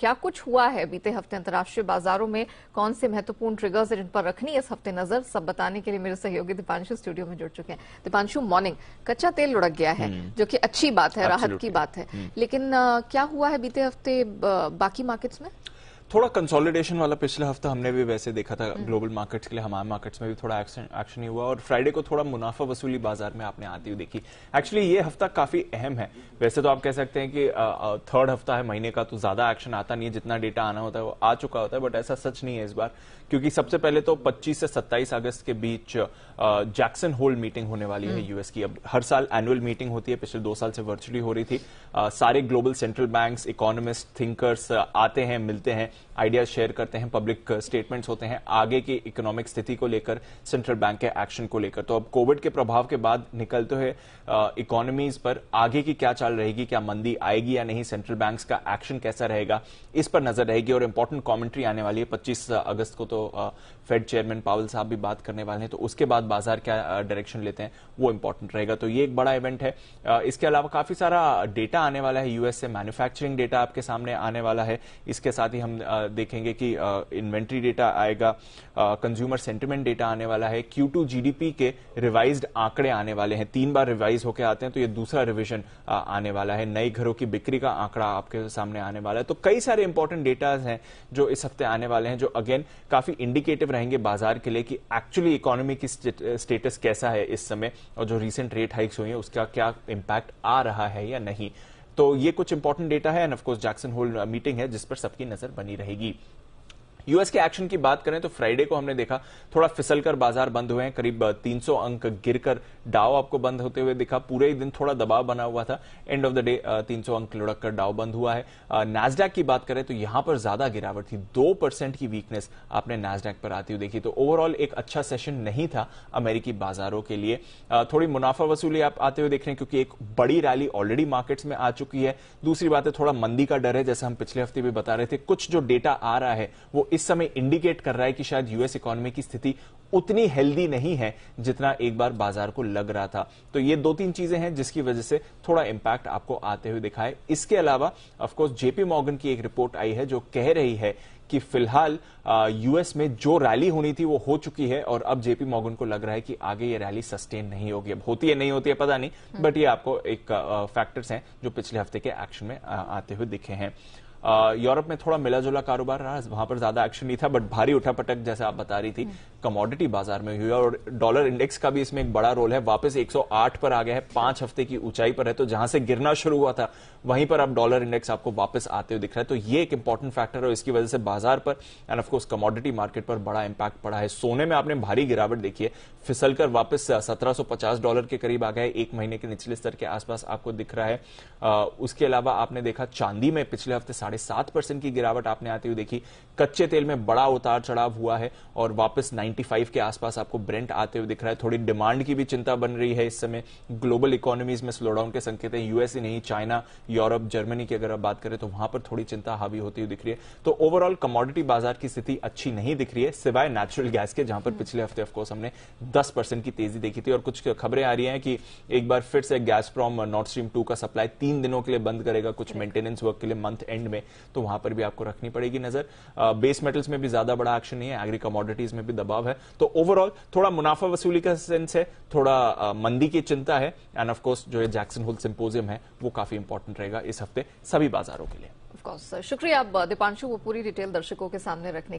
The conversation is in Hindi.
क्या कुछ हुआ है बीते हफ्ते अंतर्राष्ट्रीय बाजारों में कौन से महत्वपूर्ण ट्रिगर्स है जिन पर रखनी है इस हफ्ते नजर सब बताने के लिए मेरे सहयोगी दीपांशु स्टूडियो में जुड़ चुके हैं दीपांशु मॉर्निंग कच्चा तेल लुढ़क गया है हम्म। जो कि अच्छी बात है राहत की बात है हम्म। लेकिन क्या हुआ है बीते हफ्ते बाकी मार्केट्स में थोड़ा कंसोलिडेशन वाला पिछले हफ्ता हमने भी वैसे देखा था ग्लोबल मार्केट्स के लिए हमारे मार्केट्स में भी थोड़ा एक्शन ही हुआ और फ्राइडे को थोड़ा मुनाफा वसूली बाजार में आपने आती हुई देखी एक्चुअली ये हफ्ता काफी अहम है वैसे तो आप कह सकते हैं कि थर्ड हफ्ता है महीने का तो ज्यादा एक्शन आता नहीं है जितना डेटा आना होता है वो आ चुका होता है बट ऐसा सच नहीं है इस बार क्योंकि सबसे पहले तो 25 से 27 अगस्त के बीच जैक्सन होल मीटिंग होने वाली है यूएस हम्म। की अब हर साल एनुअल मीटिंग होती है पिछले दो साल से वर्चुअली हो रही थी सारे global central banks economist thinkers आते हैं मिलते हैं आइडियाज शेयर करते हैं पब्लिक स्टेटमेंट्स uh, होते हैं आगे की इकोनॉमिक स्थिति को लेकर सेंट्रल बैंक के एक्शन को लेकर तो अब कोविड के प्रभाव के बाद निकलते हुए इकोनॉमीज uh, पर आगे की क्या चाल रहेगी क्या मंदी आएगी या नहीं सेंट्रल बैंक का एक्शन कैसा रहेगा इस पर नजर रहेगी और इंपॉर्टेंट कॉमेंट्री आने वाली है पच्चीस अगस्त को तो फेड चेयरमैन पावल साहब भी बात करने वाले हैं तो उसके बाद बाजार क्या डायरेक्शन uh, लेते हैं वो इंपॉर्टेंट रहेगा तो ये एक बड़ा इवेंट है इसके अलावा काफी सारा डेटा आने वाला है यूएस से मैन्युफैक्चरिंग डेटा आपके सामने आने वाला है इसके साथ ही हम देखेंगे कि इन्वेंट्री डेटा आएगा कंज्यूमर सेंटिमेंट डेटा आने वाला है क्यू टू जीडीपी के रिवाइज आंकड़े आने वाले हैं तीन बार रिवाइज होकर आते हैं तो ये दूसरा रिविजन आने वाला है नई घरों की बिक्री का आंकड़ा आपके सामने आने वाला है तो कई सारे इंपॉर्टेंट डेटा हैं जो इस हफ्ते आने वाले हैं जो अगेन काफी इंडिकेटिव रहेंगे बाजार के लिए कि एक्चुअली इकोनॉमी की स्टेटस कैसा है इस समय और जो रिसेंट रेट हाइक्स हुई है उसका क्या इंपैक्ट आ रहा है या नहीं तो ये कुछ इंपॉर्टेंट डेटा है and of course Jackson Hole meeting है जिस पर सबकी नजर बनी रहेगी यूएस के एक्शन की बात करें तो फ्राइडे को हमने देखा थोड़ा फिसलकर बाजार बंद हुए हैं करीब 300 अंक गिरकर डाव आपको बंद होते हुए दिखा पूरे ही दिन थोड़ा दबाव बना हुआ था एंड ऑफ द डे 300 अंक लुढ़क कर डाव बंद हुआ है नाजडैक की बात करें तो यहां पर ज्यादा गिरावट थी दो परसेंट की वीकनेस आपने नाजडैक पर आती हुई देखी तो ओवरऑल एक अच्छा सेशन नहीं था अमेरिकी बाजारों के लिए थोड़ी मुनाफा वसूली आप आते हुए देख रहे हैं क्योंकि एक बड़ी रैली ऑलरेडी मार्केट्स में आ चुकी है दूसरी बात है थोड़ा मंदी का डर है जैसे हम पिछले हफ्ते भी बता रहे थे कुछ जो डेटा आ रहा है वो इस समय इंडिकेट कर रहा है कि शायद यूएस इकोनॉमी की स्थिति उतनी हेल्दी नहीं है जितना एक बार बाजार को लग रहा था तो ये दो तीन चीजें हैं जिसकी वजह से थोड़ा इंपैक्ट आपको आते हुए दिखाए इसके अलावा ऑफकोर्स जेपी मॉर्गन की एक रिपोर्ट आई है जो कह रही है कि फिलहाल यूएस में जो रैली होनी थी वो हो चुकी है और अब जेपी मॉर्गन को लग रहा है कि आगे ये रैली सस्टेन नहीं होगी अब होती है नहीं होती है पता नहीं बट हम्म। ये आपको एक फैक्टर्स हैं जो पिछले हफ्ते के एक्शन में आते हुए दिखे हैं यूरोप में थोड़ा मिला जुला कारोबार रहा वहां पर ज्यादा एक्शन नहीं था बट भारी उठापटक जैसे आप बता रही थी कमोडिटी हम्म। बाजार में हुई और डॉलर इंडेक्स का भी इसमें एक बड़ा रोल है वापस 108 पर आ गया है पांच हफ्ते की ऊंचाई पर है तो जहां से गिरना शुरू हुआ था वहीं पर अब डॉलर इंडेक्स आपको वापस आते हुए दिख रहा है तो ये एक इंपॉर्टेंट फैक्टर है इसकी वजह से बाजार पर एंड ऑफकोर्स कमोडिटी मार्केट पर बड़ा इंपैक्ट पड़ा है सोने में आपने भारी गिरावट देखी है फिसलकर वापस सत्रह डॉलर के करीब आ गए एक महीने के निचले स्तर के आसपास आपको दिख रहा है उसके अलावा आपने देखा चांदी में पिछले हफ्ते साढ़े साढ़े सात परसेंट की गिरावट आपने आती हुई देखी कच्चे तेल में बड़ा उतार चढ़ाव हुआ है और वापस 95 के आसपास आपको ब्रेंट आते हुए दिख रहा है थोड़ी डिमांड की भी चिंता बन रही है इस समय ग्लोबल इकोनॉमीज में स्लोडाउन के संकेत है यूएस ही नहीं चाइना यूरोप जर्मनी की अगर आप बात करें तो वहां पर थोड़ी चिंता हावी होती हुई दिख रही है तो ओवरऑल कमोडिटी बाजार की स्थिति अच्छी नहीं दिख रही है सिवाय नेचुरल गैस के जहां पर हम्म। पिछले हफ्ते ऑफकोर्स हमने दस परसेंट की तेजी देखी थी और कुछ खबरें आ रही है कि एक बार फिर से gas from North Stream two का सप्लाई तीन दिनों के लिए बंद करेगा कुछ मेंटेनेंस वर्क के लिए मंथ एंड में में तो वहां पर भी आपको रखनी पड़ेगी नजर बेस मेटल्स में भी ज्यादा बड़ा एक्शन नहीं है एग्री कमोडिटीज में भी दबाव है तो ओवरऑल थोड़ा मुनाफा वसूली का सेंस है थोड़ा मंदी की चिंता है एंड ऑफकोर्स जो है जैक्सन होल सिंपोजियम है वो काफी इंपॉर्टेंट रहेगा इस हफ्ते सभी बाजारों के लिए ऑफकोर्स शुक्रिया आप दीपांशु वो पूरी डिटेल दर्शकों के सामने रखने